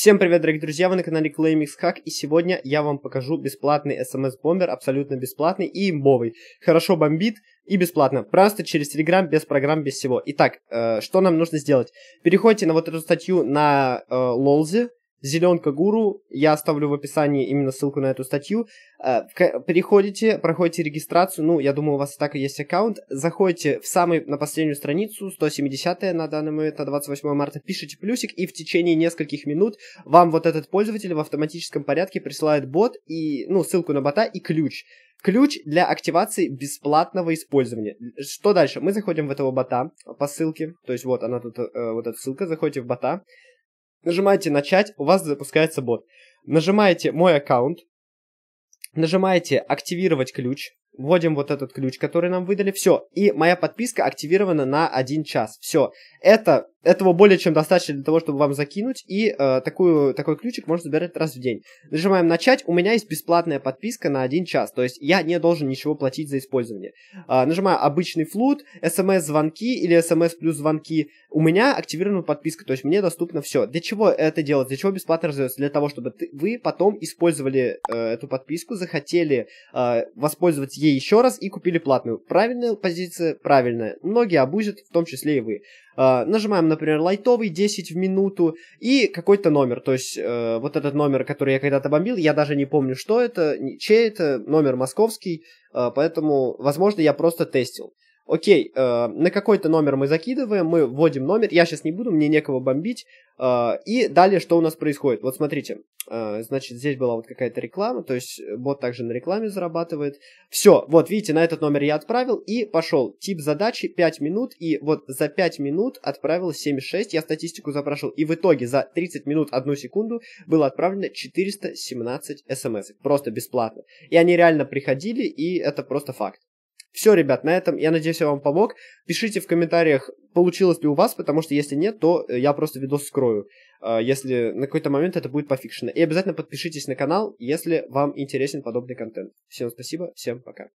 Всем привет, дорогие друзья, вы на канале Claymix Hack, и сегодня я вам покажу бесплатный SMS-бомбер, эм абсолютно бесплатный и имбовый. Хорошо бомбит и бесплатно, просто через Telegram, без программ, без всего. Итак, э, что нам нужно сделать? Переходите на вот эту статью на э, Лолзе, Зеленка Гуру, я оставлю в описании именно ссылку на эту статью. Э, переходите, проходите регистрацию, ну, я думаю, у вас и так и есть аккаунт. Заходите в самый, на последнюю страницу, 170 на данный момент, на 28 марта, пишите плюсик, и в течение нескольких минут вам вот этот пользователь в автоматическом порядке присылает бот, и, ну, ссылку на бота и ключ. Ключ для активации бесплатного использования. Что дальше? Мы заходим в этого бота по ссылке, то есть вот она тут, э, вот эта ссылка, заходите в бота, Нажимаете «Начать», у вас запускается бот. Нажимаете «Мой аккаунт», нажимаете «Активировать ключ», вводим вот этот ключ, который нам выдали, все, и моя подписка активирована на один час, все. Это этого более чем достаточно для того, чтобы вам закинуть, и э, такую, такой ключик можно забирать раз в день. Нажимаем «Начать». У меня есть бесплатная подписка на 1 час, то есть я не должен ничего платить за использование. Э, нажимаю «Обычный флут», «СМС-звонки» или «СМС плюс звонки». У меня активирована подписка, то есть мне доступно все. Для чего это делать? Для чего бесплатно развивается? Для того, чтобы ты, вы потом использовали э, эту подписку, захотели э, воспользоваться ей еще раз и купили платную. Правильная позиция? Правильная. Многие обузят, в том числе и вы. Э, нажимаем, например, лайтовый 10 в минуту и какой-то номер. То есть э, вот этот номер, который я когда-то бомбил, я даже не помню, что это, чей это, номер московский, э, поэтому, возможно, я просто тестил окей, э, на какой-то номер мы закидываем, мы вводим номер, я сейчас не буду, мне некого бомбить, э, и далее что у нас происходит? Вот смотрите, э, значит, здесь была вот какая-то реклама, то есть э, бот также на рекламе зарабатывает. Все, вот видите, на этот номер я отправил, и пошел тип задачи 5 минут, и вот за 5 минут отправилось 76, я статистику запрашивал, и в итоге за 30 минут 1 секунду было отправлено 417 смс, эм просто бесплатно. И они реально приходили, и это просто факт. Все, ребят, на этом я надеюсь, я вам помог. Пишите в комментариях, получилось ли у вас, потому что если нет, то э, я просто видос скрою, э, если на какой-то момент это будет пофикшено. И обязательно подпишитесь на канал, если вам интересен подобный контент. Всем спасибо, всем пока.